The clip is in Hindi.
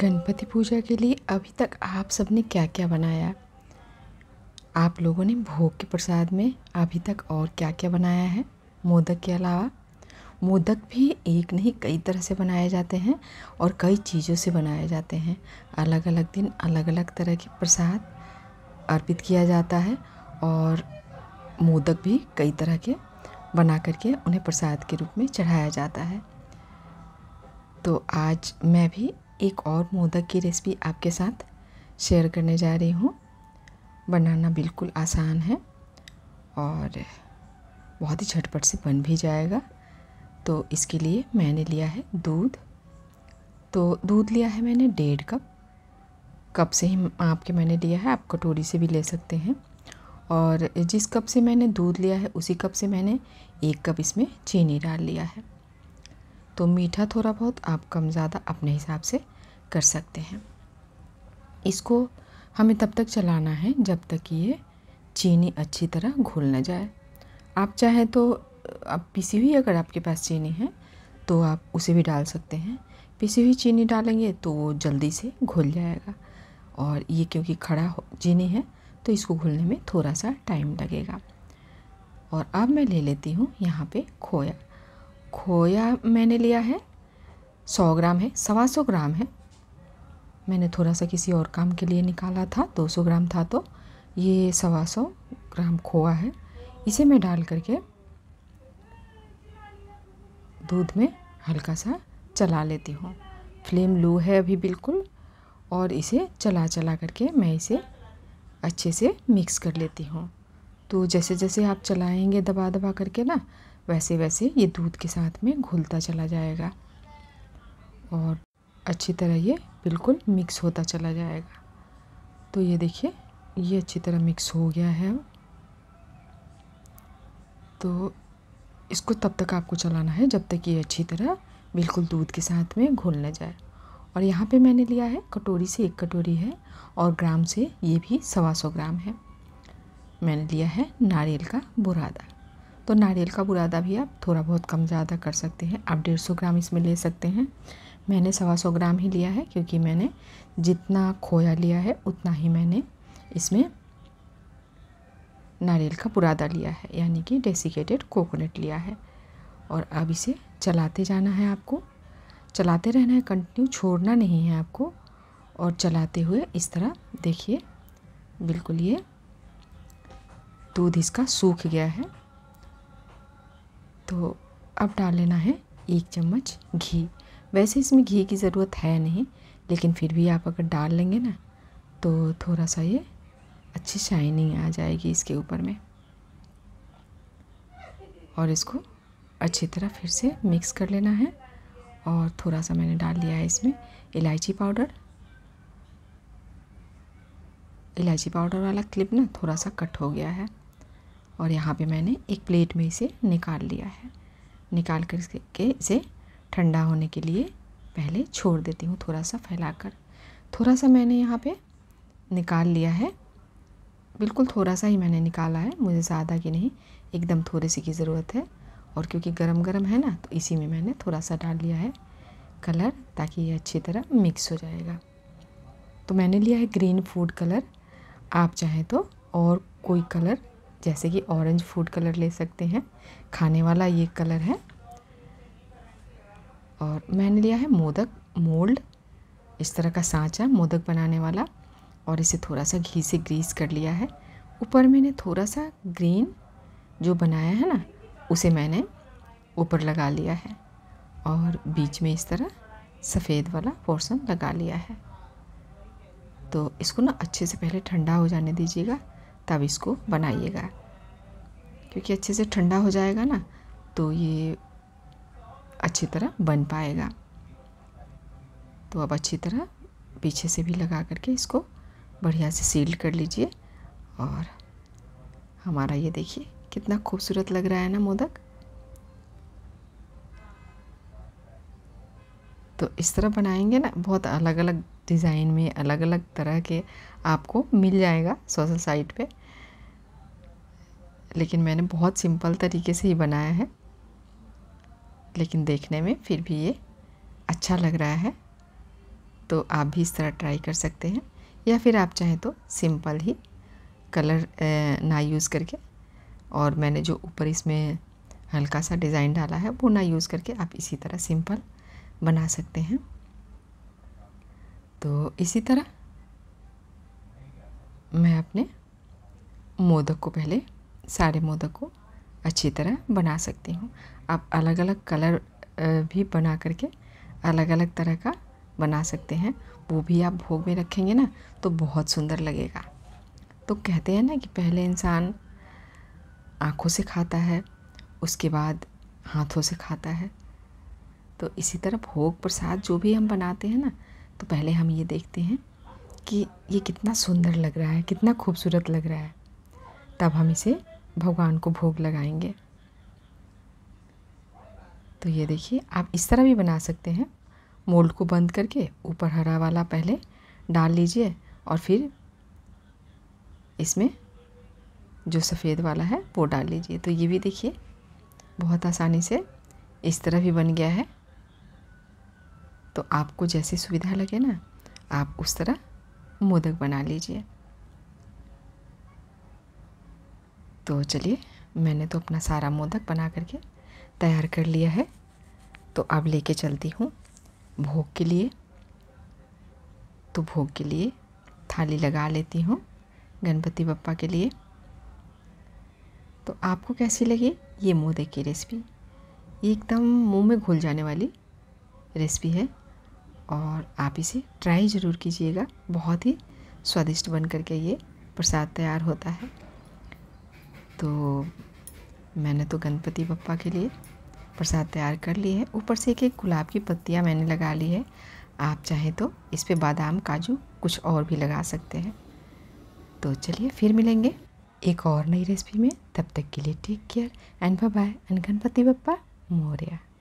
गणपति पूजा के लिए अभी तक आप सब ने क्या क्या बनाया आप लोगों ने भोग के प्रसाद में अभी तक और क्या क्या बनाया है मोदक के अलावा मोदक भी एक नहीं कई तरह से बनाए जाते हैं और कई चीज़ों से बनाए जाते हैं अलग अलग दिन अलग अलग तरह के प्रसाद अर्पित किया जाता है और मोदक भी कई तरह के बना करके उन्हें प्रसाद के रूप में चढ़ाया जाता है तो आज मैं भी एक और मोदक की रेसिपी आपके साथ शेयर करने जा रही हूँ बनाना बिल्कुल आसान है और बहुत ही झटपट से बन भी जाएगा तो इसके लिए मैंने लिया है दूध तो दूध लिया है मैंने डेढ़ कप कप से ही आपके मैंने लिया है आप कटोरी से भी ले सकते हैं और जिस कप से मैंने दूध लिया है उसी कप से मैंने एक कप इसमें चीनी डाल लिया है तो मीठा थोड़ा बहुत आप कम ज़्यादा अपने हिसाब से कर सकते हैं इसको हमें तब तक चलाना है जब तक ये चीनी अच्छी तरह घुल ना जाए आप चाहें तो आप पिसी हुई अगर आपके पास चीनी है तो आप उसे भी डाल सकते हैं पिसी हुई चीनी डालेंगे तो वो जल्दी से घुल जाएगा और ये क्योंकि खड़ा हो चीनी है तो इसको घुलने में थोड़ा सा टाइम लगेगा और अब मैं ले लेती हूँ यहाँ पे खोया खोया मैंने लिया है सौ ग्राम है सवा सौ ग्राम है मैंने थोड़ा सा किसी और काम के लिए निकाला था 200 ग्राम था तो ये सवा सौ ग्राम खोआ है इसे मैं डाल करके दूध में हल्का सा चला लेती हूँ फ्लेम लो है अभी बिल्कुल और इसे चला चला करके मैं इसे अच्छे से मिक्स कर लेती हूँ तो जैसे जैसे आप चलाएंगे दबा दबा करके ना वैसे वैसे ये दूध के साथ में घुलता चला जाएगा और अच्छी तरह ये बिल्कुल मिक्स होता चला जाएगा तो ये देखिए ये अच्छी तरह मिक्स हो गया है तो इसको तब तक आपको चलाना है जब तक ये अच्छी तरह बिल्कुल दूध के साथ में घुल न जाए और यहाँ पे मैंने लिया है कटोरी से एक कटोरी है और ग्राम से ये भी सवा सौ ग्राम है मैंने लिया है नारियल का बुरादा तो नारियल का बुरादा भी आप थोड़ा बहुत कम ज़्यादा कर सकते हैं आप डेढ़ सौ ग्राम इसमें ले सकते हैं मैंने सवा सौ ग्राम ही लिया है क्योंकि मैंने जितना खोया लिया है उतना ही मैंने इसमें नारियल का बुरादा लिया है यानी कि डेसिकेटेड कोकोनट लिया है और अब इसे चलाते जाना है आपको चलाते रहना है कंटिन्यू छोड़ना नहीं है आपको और चलाते हुए इस तरह देखिए बिल्कुल ये दूध इसका सूख गया है तो अब डाल लेना है एक चम्मच घी वैसे इसमें घी की ज़रूरत है नहीं लेकिन फिर भी आप अगर डाल लेंगे ना तो थोड़ा सा ये अच्छी शाइनिंग आ जाएगी इसके ऊपर में और इसको अच्छी तरह फिर से मिक्स कर लेना है और थोड़ा सा मैंने डाल लिया है इसमें इलायची पाउडर इलायची पाउडर वाला क्लिप ना थोड़ा सा कट हो गया है और यहाँ पे मैंने एक प्लेट में इसे निकाल लिया है निकाल कर के इसे ठंडा होने के लिए पहले छोड़ देती हूँ थोड़ा सा फैला कर थोड़ा सा मैंने यहाँ पे निकाल लिया है बिल्कुल थोड़ा सा ही मैंने निकाला है मुझे ज़्यादा की नहीं एकदम थोड़े सी की ज़रूरत है और क्योंकि गरम गरम है ना तो इसी में मैंने थोड़ा सा डाल लिया है कलर ताकि ये अच्छी तरह मिक्स हो जाएगा तो मैंने लिया है ग्रीन फूड कलर आप चाहें तो और कोई कलर जैसे कि ऑरेंज फूड कलर ले सकते हैं खाने वाला ये कलर है और मैंने लिया है मोदक मोल्ड इस तरह का सांचा मोदक बनाने वाला और इसे थोड़ा सा घी से ग्रीस कर लिया है ऊपर मैंने थोड़ा सा ग्रीन जो बनाया है ना उसे मैंने ऊपर लगा लिया है और बीच में इस तरह सफ़ेद वाला पोर्सन लगा लिया है तो इसको ना अच्छे से पहले ठंडा हो जाने दीजिएगा तब इसको बनाइएगा क्योंकि अच्छे से ठंडा हो जाएगा ना तो ये अच्छी तरह बन पाएगा तो अब अच्छी तरह पीछे से भी लगा करके इसको बढ़िया से सील कर लीजिए और हमारा ये देखिए कितना खूबसूरत लग रहा है ना मोदक तो इस तरह बनाएंगे ना बहुत अलग अलग डिज़ाइन में अलग अलग तरह के आपको मिल जाएगा सोशल साइट पे लेकिन मैंने बहुत सिंपल तरीके से ही बनाया है लेकिन देखने में फिर भी ये अच्छा लग रहा है तो आप भी इस तरह ट्राई कर सकते हैं या फिर आप चाहें तो सिंपल ही कलर ना यूज़ करके और मैंने जो ऊपर इसमें हल्का सा डिज़ाइन डाला है वो ना यूज़ करके आप इसी तरह सिंपल बना सकते हैं तो इसी तरह मैं अपने मोदक को पहले सारे मोदक को अच्छी तरह बना सकती हूँ आप अलग अलग कलर भी बना करके अलग अलग तरह का बना सकते हैं वो भी आप भोग में रखेंगे ना तो बहुत सुंदर लगेगा तो कहते हैं ना कि पहले इंसान आँखों से खाता है उसके बाद हाथों से खाता है तो इसी तरह भोग प्रसाद जो भी हम बनाते हैं ना तो पहले हम ये देखते हैं कि ये कितना सुंदर लग रहा है कितना खूबसूरत लग रहा है तब हम इसे भगवान को भोग लगाएंगे तो ये देखिए आप इस तरह भी बना सकते हैं मोल्ड को बंद करके ऊपर हरा वाला पहले डाल लीजिए और फिर इसमें जो सफ़ेद वाला है वो डाल लीजिए तो ये भी देखिए बहुत आसानी से इस तरह भी बन गया है तो आपको जैसी सुविधा लगे ना आप उस तरह मोदक बना लीजिए तो चलिए मैंने तो अपना सारा मोदक बना करके तैयार कर लिया है तो अब लेके चलती हूँ भोग के लिए तो भोग के लिए थाली लगा लेती हूँ गणपति बप्पा के लिए तो आपको कैसी लगी ये मोदक की रेसिपी ये एकदम मुंह में घुल जाने वाली रेसिपी है और आप इसे ट्राई ज़रूर कीजिएगा बहुत ही स्वादिष्ट बन करके ये प्रसाद तैयार होता है तो मैंने तो गणपति पप्पा के लिए प्रसाद तैयार कर ली है ऊपर से एक एक गुलाब की पत्तियाँ मैंने लगा ली है आप चाहे तो इस पे बादाम काजू कुछ और भी लगा सकते हैं तो चलिए फिर मिलेंगे एक और नई रेसिपी में तब तक के लिए take care and bye and Ganpati Bappa Moriya